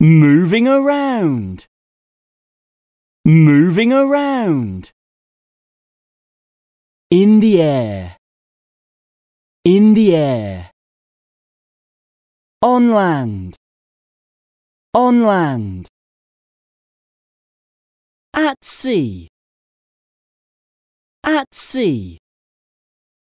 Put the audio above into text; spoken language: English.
moving around, moving around. In the air, in the air. On land, on land. At sea, at sea.